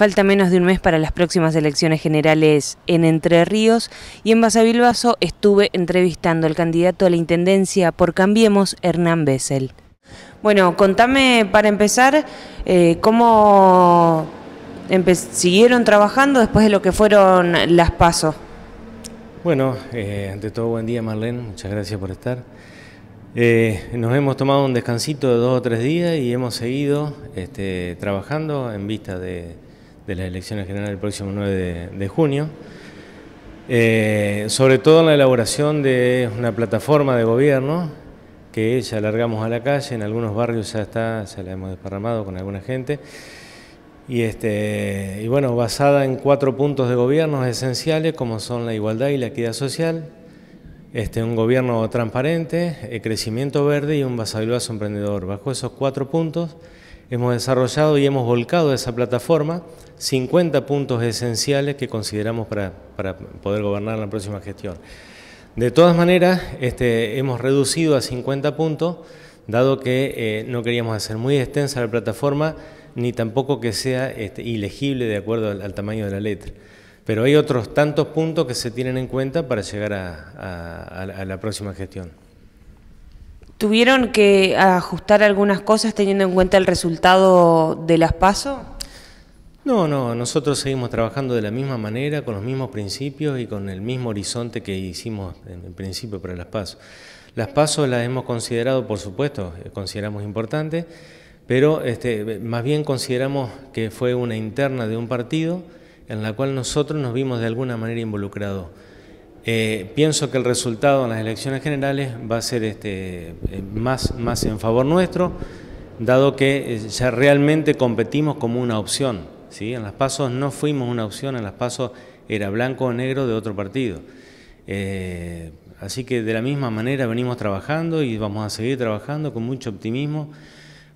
Falta menos de un mes para las próximas elecciones generales en Entre Ríos y en Basavilbaso estuve entrevistando al candidato a la Intendencia por Cambiemos, Hernán Bessel. Bueno, contame para empezar eh, cómo siguieron trabajando después de lo que fueron las pasos. Bueno, eh, ante todo buen día Marlene, muchas gracias por estar. Eh, nos hemos tomado un descansito de dos o tres días y hemos seguido este, trabajando en vista de, de las elecciones generales del próximo 9 de, junio. Eh, sobre todo en la elaboración de una plataforma de gobierno que ya largamos a la calle, en algunos barrios ya está, ya la hemos desparramado con alguna gente. Y, este, y bueno, basada en cuatro puntos de gobierno esenciales como son la igualdad y la equidad social, este, un gobierno transparente, el eh, crecimiento verde y un vasavilbaso emprendedor. Bajo esos cuatro puntos hemos desarrollado y hemos volcado de esa plataforma 50 puntos esenciales que consideramos para, poder gobernar la próxima gestión. De todas maneras, este, hemos reducido a 50 puntos, dado que eh, no queríamos hacer muy extensa la plataforma, ni tampoco que sea este, ilegible de acuerdo al, tamaño de la letra. Pero hay otros tantos puntos que se tienen en cuenta para llegar a la próxima gestión. ¿Tuvieron que ajustar algunas cosas teniendo en cuenta el resultado de las PASO? No, no, nosotros seguimos trabajando de la misma manera, con los mismos principios y con el mismo horizonte que hicimos en principio para las PASO. Las PASO las hemos considerado, por supuesto, eh, consideramos importantes, pero este, más bien consideramos que fue una interna de un partido en la cual nosotros nos vimos de alguna manera involucrados. Eh, pienso que el resultado en las elecciones generales va a ser este, eh, más, más en favor nuestro, dado que eh, ya realmente competimos como una opción. En las pasos no fuimos una opción, en las pasos era blanco o negro de otro partido. así que de la misma manera venimos trabajando y vamos a seguir trabajando con mucho optimismo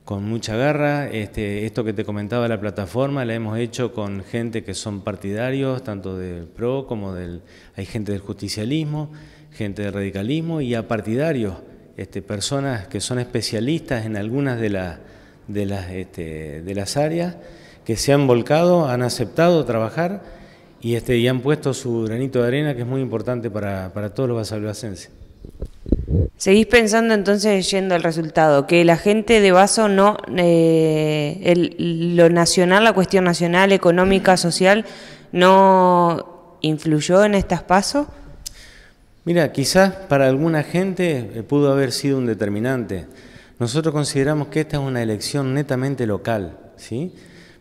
con mucha garra. Este, esto que te comentaba, la plataforma, la hemos hecho con gente que son partidarios, tanto del PRO como del... Hay gente del justicialismo, gente del radicalismo y a partidarios, este, personas que son especialistas en algunas de, de, las, este, de las áreas, que se han volcado, han aceptado trabajar y, este, y han puesto su granito de arena que es muy importante para, para todos los basalbacenses. Seguís pensando entonces yendo al resultado, que la gente de Vaso no, eh, lo nacional, la cuestión nacional, económica, social, no influyó en estas pasos. Mira, quizás para alguna gente eh, pudo haber sido un determinante. Nosotros consideramos que esta es una elección netamente local, ¿sí?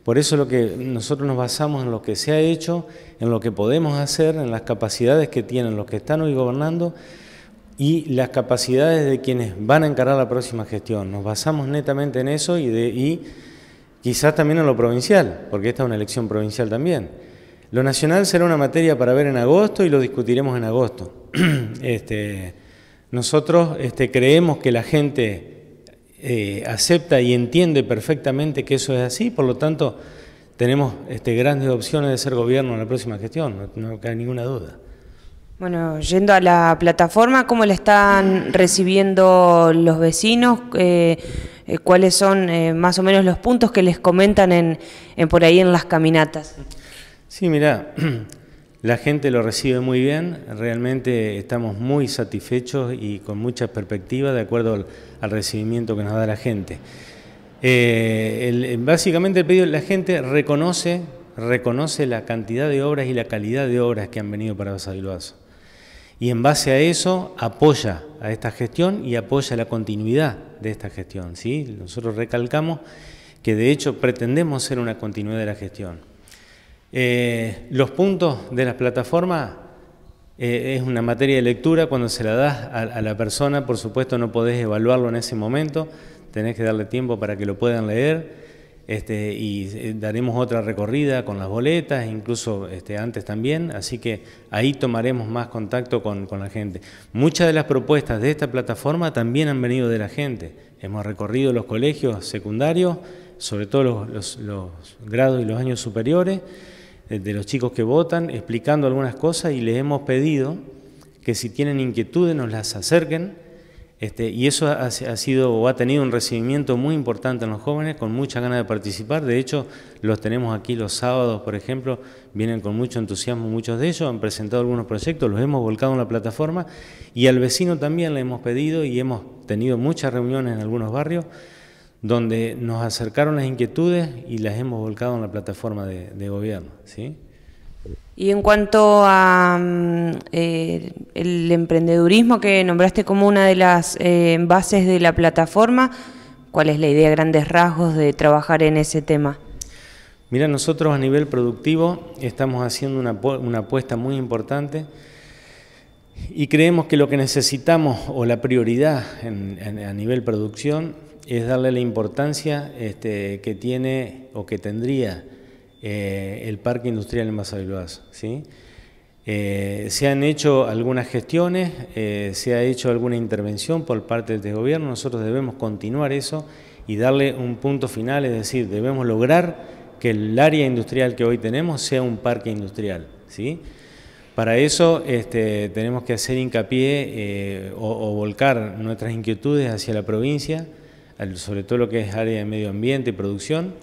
Por eso lo que nosotros nos basamos en lo que se ha hecho, en lo que podemos hacer, en las capacidades que tienen los que están hoy gobernando y las capacidades de quienes van a encarar la próxima gestión. Nos basamos netamente en eso y, de, quizás también en lo provincial, porque esta es una elección provincial también. Lo nacional será una materia para ver en agosto y lo discutiremos en agosto. Este, nosotros este, creemos que la gente eh, acepta y entiende perfectamente que eso es así, por lo tanto tenemos este, grandes opciones de ser gobierno en la próxima gestión, no, no ninguna duda. Bueno, yendo a la plataforma, ¿cómo la están recibiendo los vecinos? Eh, eh, ¿Cuáles son eh, más o menos los puntos que les comentan en, por ahí en las caminatas? Sí, mira, la gente lo recibe muy bien, realmente estamos muy satisfechos y con mucha perspectiva de acuerdo al, recibimiento que nos da la gente. básicamente pedido, la gente reconoce reconoce la cantidad de obras y la calidad de obras que han venido para Basavilbaso y en base a eso apoya a esta gestión y apoya la continuidad de esta gestión. ¿sí? Nosotros recalcamos que de hecho pretendemos ser una continuidad de la gestión. Eh, los puntos de la plataforma eh, es una materia de lectura, cuando se la das a, la persona, por supuesto no podés evaluarlo en ese momento, tenés que darle tiempo para que lo puedan leer este, y eh, daremos otra recorrida con las boletas, incluso este, antes también, así que ahí tomaremos más contacto con, la gente. Muchas de las propuestas de esta plataforma también han venido de la gente. Hemos recorrido los colegios secundarios, sobre todo los, los grados y los años superiores, eh, de los chicos que votan, explicando algunas cosas y les hemos pedido que si tienen inquietudes nos las acerquen este, y eso ha, sido o ha tenido un recibimiento muy importante en los jóvenes, con mucha ganas de participar. De hecho, los tenemos aquí los sábados, por ejemplo, vienen con mucho entusiasmo muchos de ellos, han presentado algunos proyectos, los hemos volcado en la plataforma y al vecino también le hemos pedido y hemos tenido muchas reuniones en algunos barrios donde nos acercaron las inquietudes y las hemos volcado en la plataforma de, de gobierno. ¿sí? Y en cuanto a mm, eh, el emprendedurismo que nombraste como una de las eh, bases de la plataforma, ¿cuál es la idea, grandes rasgos, de trabajar en ese tema? Mira, nosotros a nivel productivo estamos haciendo una, apuesta muy importante y creemos que lo que necesitamos o la prioridad a nivel producción es darle la importancia este, que tiene o que tendría eh, el Parque Industrial en Basavilbaso. ¿sí? Eh, se han hecho algunas gestiones, eh, se ha hecho alguna intervención por parte del este gobierno, nosotros debemos continuar eso y darle un punto final, es decir, debemos lograr que el área industrial que hoy tenemos sea un parque industrial. ¿sí? Para eso este, tenemos que hacer hincapié eh, o, o, volcar nuestras inquietudes hacia la provincia, sobre todo lo que es área de medio ambiente y producción,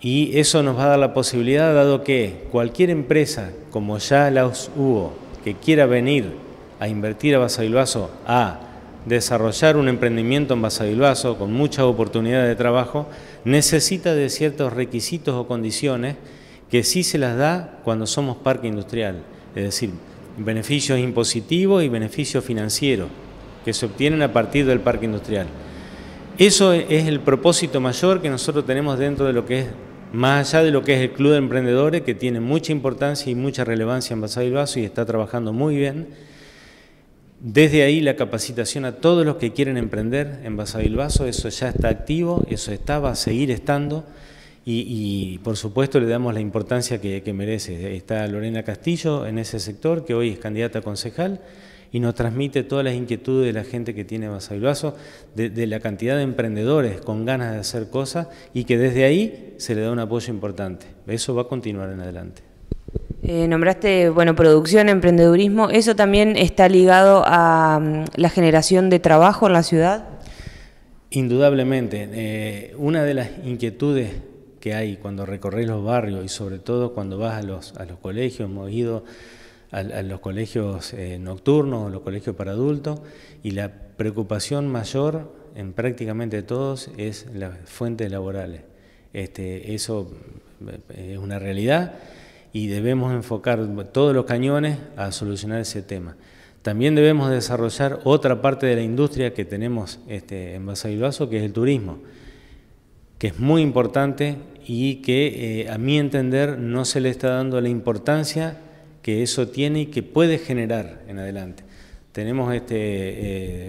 y eso nos va a dar la posibilidad, dado que cualquier empresa, como ya la hubo, que quiera venir a invertir a Basavilbaso, a desarrollar un emprendimiento en Basavilbaso con muchas oportunidades de trabajo, necesita de ciertos requisitos o condiciones que sí se las da cuando somos parque industrial, es decir, beneficios impositivos y beneficios financieros que se obtienen a partir del parque industrial. Eso es el propósito mayor que nosotros tenemos dentro de lo que es más allá de lo que es el Club de Emprendedores, que tiene mucha importancia y mucha relevancia en Basado y y está trabajando muy bien. Desde ahí la capacitación a todos los que quieren emprender en Basado eso ya está activo, eso está, va a seguir estando y, por supuesto le damos la importancia que, merece. Está Lorena Castillo en ese sector, que hoy es candidata concejal y nos transmite todas las inquietudes de la gente que tiene Basavilbaso, de, de la cantidad de emprendedores con ganas de hacer cosas y que desde ahí se le da un apoyo importante. Eso va a continuar en adelante. Eh, nombraste, bueno, producción, emprendedurismo. ¿Eso también está ligado a mm, la generación de trabajo en la ciudad? Indudablemente. Eh, una de las inquietudes que hay cuando recorres los barrios y sobre todo cuando vas a los, a los colegios, hemos ido a, los colegios nocturnos, eh, nocturnos, los colegios para adultos, y la preocupación mayor en prácticamente todos es las fuentes laborales. Este, eso eh, es una realidad y debemos enfocar todos los cañones a solucionar ese tema. También debemos desarrollar otra parte de la industria que tenemos este, en Basavilbaso, que es el turismo, que es muy importante y que eh, a mi entender no se le está dando la importancia que eso tiene y que puede generar en adelante. Tenemos este,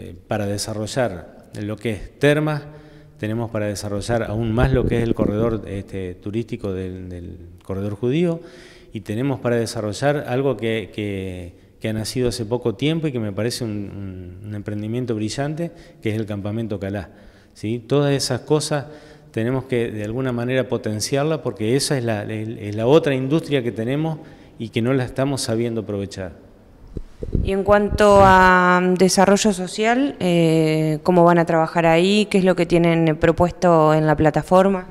eh, para desarrollar lo que es termas, tenemos para desarrollar aún más lo que es el corredor este, turístico del, corredor judío y tenemos para desarrollar algo que, que, que, ha nacido hace poco tiempo y que me parece un, emprendimiento brillante, que es el campamento Calá. ¿sí? Todas esas cosas tenemos que de alguna manera potenciarla porque esa es la, es la otra industria que tenemos y que no la estamos sabiendo aprovechar. Y en cuanto a mm, desarrollo social, eh, ¿cómo van a trabajar ahí? ¿Qué es lo que tienen propuesto en la plataforma?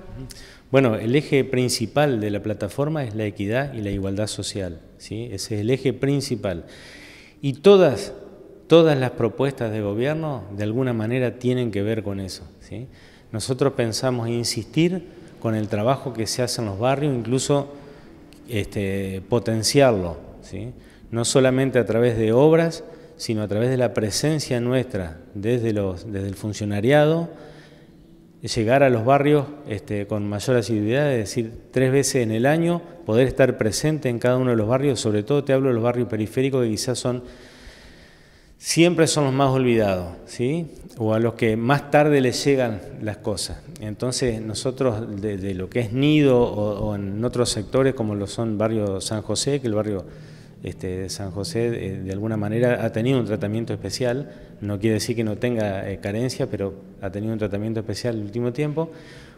Bueno, el eje principal de la plataforma es la equidad y la igualdad social, ¿sí? ese es el eje principal. Y todas, todas las propuestas de gobierno de alguna manera tienen que ver con eso. ¿sí? Nosotros pensamos insistir con el trabajo que se hace en los barrios, incluso este, potenciarlo, ¿sí? no solamente a través de obras, sino a través de la presencia nuestra desde, los, desde el funcionariado, llegar a los barrios este, con mayor asiduidad, es decir, tres veces en el año, poder estar presente en cada uno de los barrios, sobre todo te hablo de los barrios periféricos que quizás son siempre son los más olvidados, ¿sí? O a los que más tarde les llegan las cosas. Entonces nosotros de, lo que es Nido o, en otros sectores como lo son barrio San José, que el barrio este, San José eh, de, alguna manera ha tenido un tratamiento especial, no quiere decir que no tenga eh, carencia, pero ha tenido un tratamiento especial el último tiempo,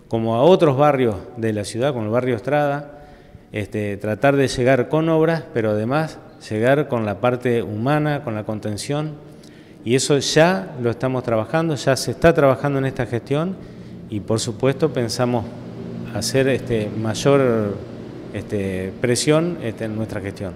como a otros barrios de la ciudad, como el barrio Estrada, este, tratar de llegar con obras, pero además llegar con la parte humana, con la contención, y eso ya lo estamos trabajando, ya se está trabajando en esta gestión, y por supuesto pensamos hacer este, mayor este, presión este, en nuestra gestión.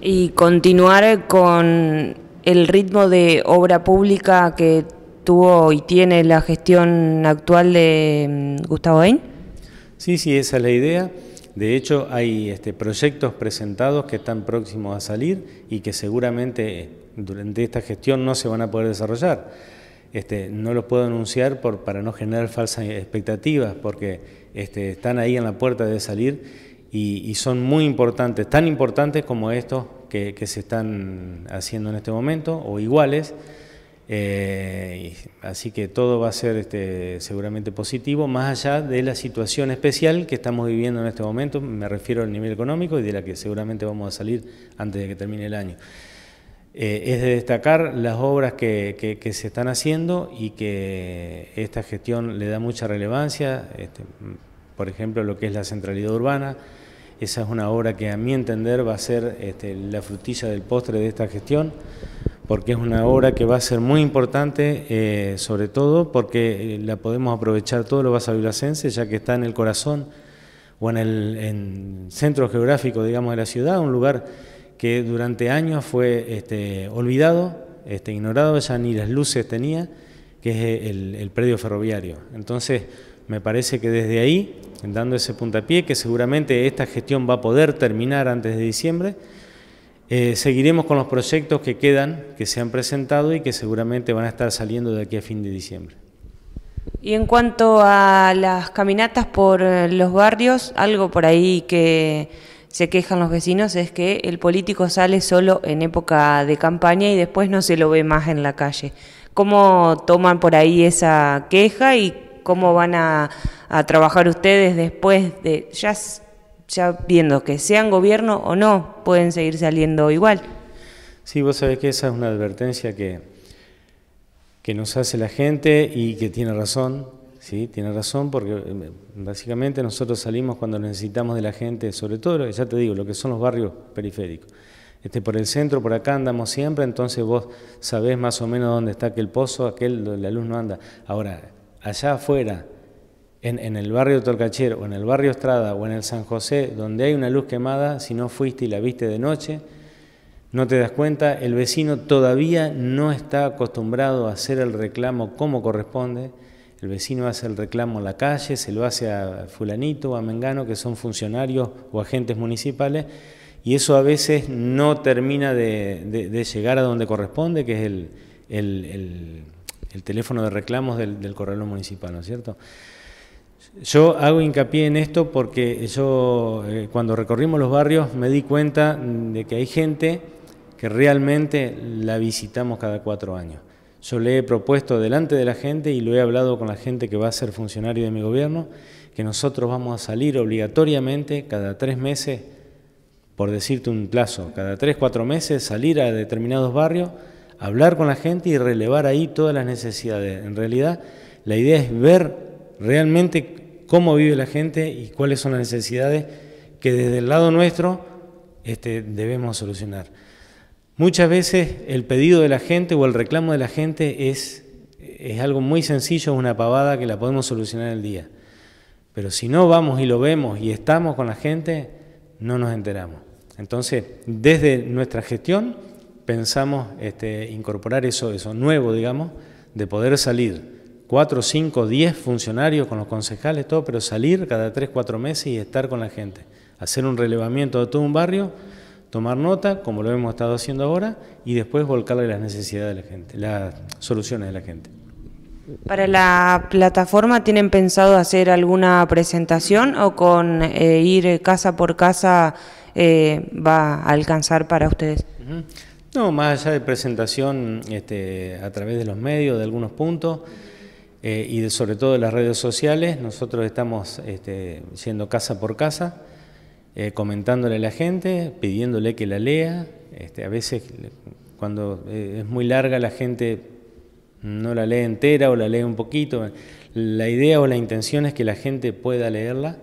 Y continuar con el ritmo de obra pública que tuvo y tiene la gestión actual de mm, Gustavo Ain. Sí, sí, esa es la idea. De hecho, hay este, proyectos presentados que están próximos a salir y que seguramente eh, durante esta gestión no se van a poder desarrollar. Este, no los puedo anunciar para no generar falsas expectativas, porque este, están ahí en la puerta de salir y, son muy importantes, tan importantes como estos que, que se están haciendo en este momento, o iguales. Eh, así que todo va a ser este, seguramente positivo, más allá de la situación especial que estamos viviendo en este momento, me refiero al nivel económico y de la que seguramente vamos a salir antes de que termine el año. Eh, es de destacar las obras que, se están haciendo y que esta gestión le da mucha relevancia, este, por ejemplo lo que es la centralidad urbana, esa es una obra que a mi entender va a ser este, la frutilla del postre de esta gestión porque es una obra que va a ser muy importante, eh, sobre todo porque eh, la podemos aprovechar todo lo basavilacense, ya que está en el corazón o en el centro geográfico, digamos, de la ciudad, un lugar que durante años fue este, olvidado, este, ignorado, ya ni las luces tenía, que es eh, el predio ferroviario. Entonces, me parece que desde ahí, dando ese puntapié, que seguramente esta gestión va a poder terminar antes de diciembre, eh, seguiremos con los proyectos que quedan, que se han presentado y que seguramente van a estar saliendo de aquí a fin de diciembre. Y en cuanto a las caminatas por eh, los barrios, algo por ahí que se quejan los vecinos es que el político sale solo en época de campaña y después no se lo ve más en la calle. ¿Cómo toman por ahí esa queja y cómo van a, trabajar ustedes después de... ya ya viendo que sean gobierno o no, pueden seguir saliendo igual. Sí, vos sabés que esa es una advertencia que, que nos hace la gente y que tiene razón, ¿sí? Tiene razón porque eh, básicamente nosotros salimos cuando necesitamos de la gente, sobre todo, ya te digo, lo que son los barrios periféricos. Este, por el centro, por acá andamos siempre, entonces vos sabés más o menos dónde está aquel pozo, aquel donde la luz no anda. Ahora, allá afuera, en, el barrio Tolcachero, o en el barrio Estrada o en el San José, donde hay una luz quemada, si no fuiste y la viste de noche, no te das cuenta, el vecino todavía no está acostumbrado a hacer el reclamo como corresponde, el vecino hace el reclamo en la calle, se lo hace a fulanito o a mengano, que son funcionarios o agentes municipales, y eso a veces no termina de, llegar a donde corresponde, que es el, teléfono de reclamos del, del correo municipal, ¿no es cierto? Yo hago hincapié en esto porque yo eh, cuando recorrimos los barrios me di cuenta de que hay gente que realmente la visitamos cada cuatro años. Yo le he propuesto delante de la gente y lo he hablado con la gente que va a ser funcionario de mi gobierno, que nosotros vamos a salir obligatoriamente cada tres meses, por decirte un plazo, cada tres, cuatro meses salir a determinados barrios, hablar con la gente y relevar ahí todas las necesidades. En realidad, la idea es ver realmente cómo vive la gente y cuáles son las necesidades que desde el lado nuestro este, debemos solucionar. Muchas veces el pedido de la gente o el reclamo de la gente es, algo muy sencillo, una pavada que la podemos solucionar el día. Pero si no vamos y lo vemos y estamos con la gente, no nos enteramos. Entonces, desde nuestra gestión pensamos este, incorporar eso, eso nuevo, digamos, de poder salir 4, 5, 10 funcionarios con los concejales, todo, pero salir cada 3, 4 meses y estar con la gente. Hacer un relevamiento de todo un barrio, tomar nota, como lo hemos estado haciendo ahora, y después volcarle las necesidades de la gente, las soluciones de la gente. ¿Para la plataforma tienen pensado hacer alguna presentación o con eh, ir casa por casa eh, va a alcanzar para ustedes? No, más allá de presentación este, a través de los medios, de algunos puntos. Eh, y sobre todo en las redes sociales. Nosotros estamos este, yendo casa por casa, eh, comentándole a la gente, pidiéndole que la lea. Este, a veces cuando eh, es muy larga la gente no la lee entera o la lee un poquito. La idea o la intención es que la gente pueda leerla.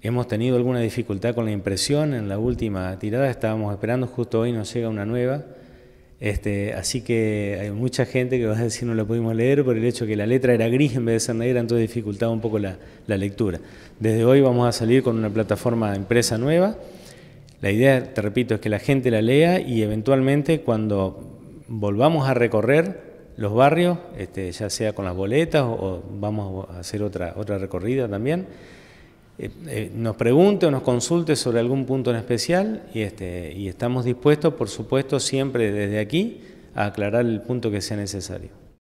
Hemos tenido alguna dificultad con la impresión en la última tirada, estábamos esperando, justo hoy nos llega una nueva. Este, así que hay mucha gente que vas a decir no la pudimos leer por el hecho que la letra era gris en vez de ser negra, entonces dificultaba un poco la, lectura. Desde hoy vamos a salir con una plataforma de empresa nueva. La idea, te repito, es que la gente la lea y eventualmente cuando volvamos a recorrer los barrios, este, ya sea con las boletas o, vamos a hacer otra recorrida también eh, eh, nos pregunte o nos consulte sobre algún punto en especial y, este, y estamos dispuestos, por supuesto, siempre desde aquí a aclarar el punto que sea necesario.